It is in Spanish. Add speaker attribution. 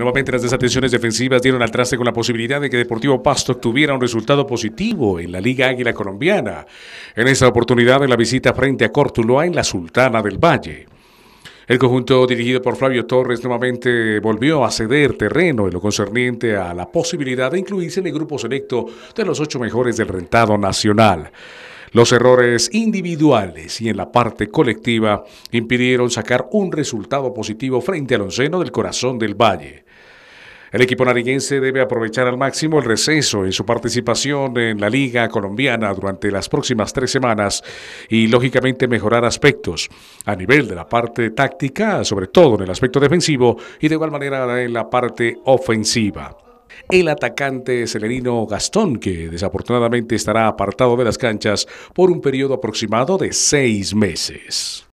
Speaker 1: Nuevamente las desatenciones defensivas dieron al traste con la posibilidad de que Deportivo Pasto obtuviera un resultado positivo en la Liga Águila Colombiana. En esta oportunidad en la visita frente a Cortuloa en la Sultana del Valle. El conjunto dirigido por Flavio Torres nuevamente volvió a ceder terreno en lo concerniente a la posibilidad de incluirse en el grupo selecto de los ocho mejores del rentado nacional. Los errores individuales y en la parte colectiva impidieron sacar un resultado positivo frente al onceno del corazón del Valle. El equipo nariguense debe aprovechar al máximo el receso en su participación en la Liga Colombiana durante las próximas tres semanas y, lógicamente, mejorar aspectos a nivel de la parte táctica, sobre todo en el aspecto defensivo y, de igual manera, en la parte ofensiva el atacante celerino Gastón, que desafortunadamente estará apartado de las canchas por un periodo aproximado de seis meses.